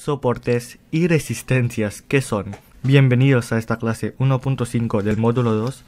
soportes y resistencias que son. Bienvenidos a esta clase 1.5 del módulo 2.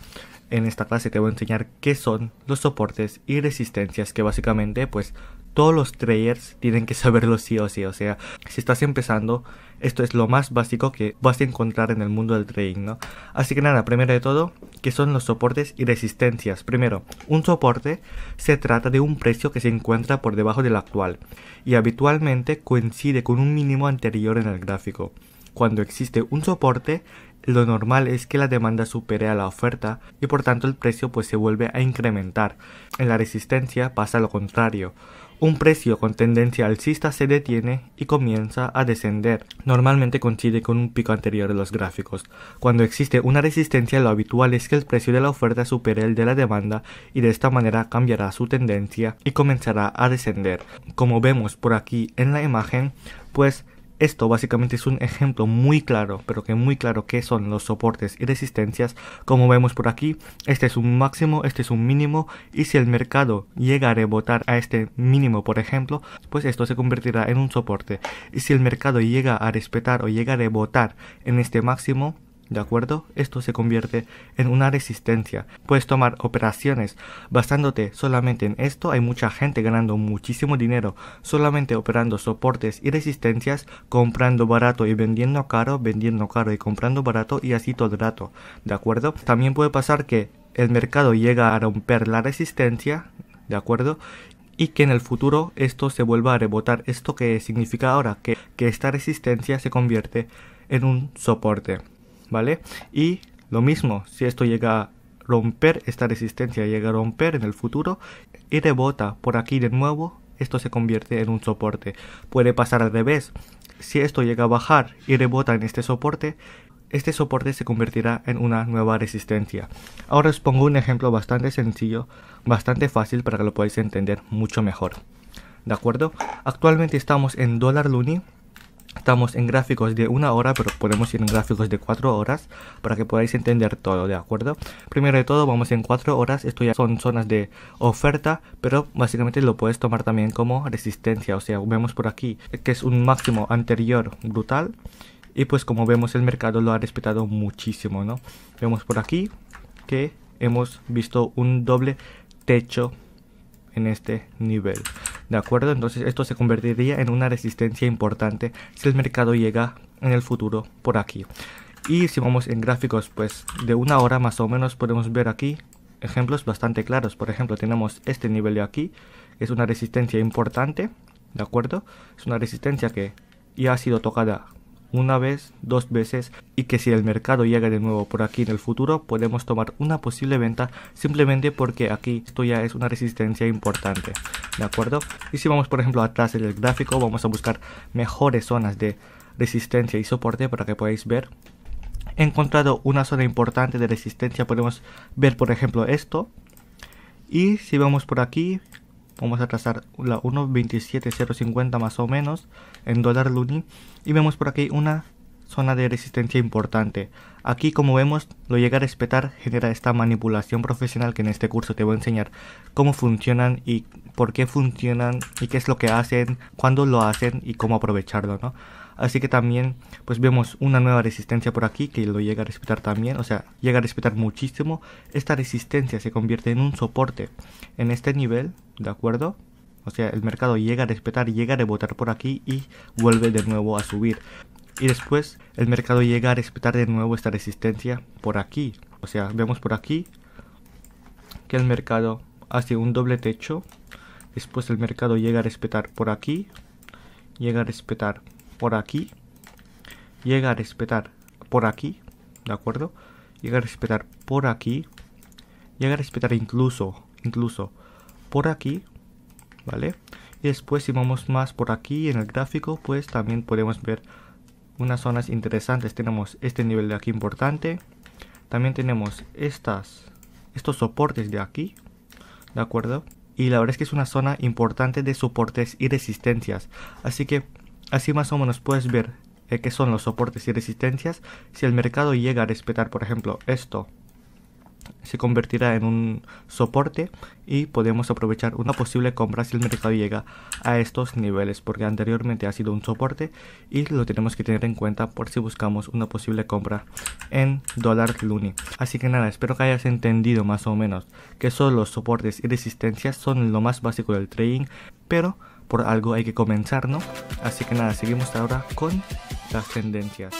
En esta clase te voy a enseñar qué son los soportes y resistencias que básicamente pues todos los traders tienen que saberlo sí o sí. O sea, si estás empezando, esto es lo más básico que vas a encontrar en el mundo del trading, ¿no? Así que nada, primero de todo, que son los soportes y resistencias. Primero, un soporte se trata de un precio que se encuentra por debajo del actual y habitualmente coincide con un mínimo anterior en el gráfico. Cuando existe un soporte, lo normal es que la demanda supere a la oferta y por tanto el precio pues se vuelve a incrementar. En la resistencia pasa lo contrario un precio con tendencia alcista se detiene y comienza a descender. Normalmente coincide con un pico anterior de los gráficos. Cuando existe una resistencia lo habitual es que el precio de la oferta supere el de la demanda y de esta manera cambiará su tendencia y comenzará a descender. Como vemos por aquí en la imagen, pues esto básicamente es un ejemplo muy claro, pero que muy claro que son los soportes y resistencias. Como vemos por aquí, este es un máximo, este es un mínimo y si el mercado llega a rebotar a este mínimo, por ejemplo, pues esto se convertirá en un soporte. Y si el mercado llega a respetar o llega a rebotar en este máximo, ¿de acuerdo? Esto se convierte en una resistencia. Puedes tomar operaciones basándote solamente en esto. Hay mucha gente ganando muchísimo dinero solamente operando soportes y resistencias, comprando barato y vendiendo caro, vendiendo caro y comprando barato y así todo el rato, ¿de acuerdo? También puede pasar que el mercado llega a romper la resistencia, ¿de acuerdo? y que en el futuro esto se vuelva a rebotar. Esto que significa ahora que, que, esta resistencia se convierte en un soporte. ¿vale? Y lo mismo, si esto llega a romper, esta resistencia llega a romper en el futuro y rebota por aquí de nuevo, esto se convierte en un soporte. Puede pasar al revés. Si esto llega a bajar y rebota en este soporte, este soporte se convertirá en una nueva resistencia. Ahora os pongo un ejemplo bastante sencillo, bastante fácil para que lo podáis entender mucho mejor. ¿De acuerdo? Actualmente estamos en dólar luni Estamos en gráficos de una hora, pero podemos ir en gráficos de cuatro horas para que podáis entender todo, ¿de acuerdo? Primero de todo, vamos en cuatro horas. Esto ya son zonas de oferta, pero básicamente lo puedes tomar también como resistencia. O sea, vemos por aquí que es un máximo anterior brutal. Y pues como vemos, el mercado lo ha respetado muchísimo, ¿no? Vemos por aquí que hemos visto un doble techo en este nivel. ¿De acuerdo? Entonces esto se convertiría en una resistencia importante si el mercado llega en el futuro por aquí. Y si vamos en gráficos, pues de una hora más o menos podemos ver aquí ejemplos bastante claros. Por ejemplo, tenemos este nivel de aquí, que es una resistencia importante, ¿de acuerdo? Es una resistencia que ya ha sido tocada una vez, dos veces y que si el mercado llega de nuevo por aquí en el futuro podemos tomar una posible venta simplemente porque aquí esto ya es una resistencia importante, ¿de acuerdo? Y si vamos por ejemplo atrás en el gráfico vamos a buscar mejores zonas de resistencia y soporte para que podáis ver. He encontrado una zona importante de resistencia, podemos ver por ejemplo esto, y si vamos por aquí, vamos a trazar la 1.27050 más o menos en dólar luni y vemos por aquí una zona de resistencia importante. Aquí como vemos lo llega a respetar genera esta manipulación profesional que en este curso te voy a enseñar cómo funcionan y por qué funcionan y qué es lo que hacen, cuándo lo hacen y cómo aprovecharlo, ¿no? Así que también pues vemos una nueva resistencia por aquí que lo llega a respetar también, o sea, llega a respetar muchísimo. Esta resistencia se convierte en un soporte en este nivel, ¿de acuerdo? O sea, el mercado llega a respetar, llega a rebotar por aquí y vuelve de nuevo a subir. Y después el mercado llega a respetar de nuevo esta resistencia por aquí. O sea, vemos por aquí que el mercado hace un doble techo. Después el mercado llega a respetar por aquí. Llega a respetar por aquí, llega a respetar por aquí, ¿de acuerdo? Llega a respetar por aquí, llega a respetar incluso, incluso por aquí, ¿vale? Y después si vamos más por aquí en el gráfico, pues también podemos ver unas zonas interesantes. Tenemos este nivel de aquí importante, también tenemos estas, estos soportes de aquí, ¿de acuerdo? Y la verdad es que es una zona importante de soportes y resistencias. Así que Así más o menos puedes ver eh, qué son los soportes y resistencias. Si el mercado llega a respetar, por ejemplo, esto se convertirá en un soporte y podemos aprovechar una posible compra si el mercado llega a estos niveles porque anteriormente ha sido un soporte y lo tenemos que tener en cuenta por si buscamos una posible compra en dólar luni así que nada espero que hayas entendido más o menos que son los soportes y resistencias son lo más básico del trading pero por algo hay que comenzar, ¿no? Así que nada, seguimos ahora con las tendencias.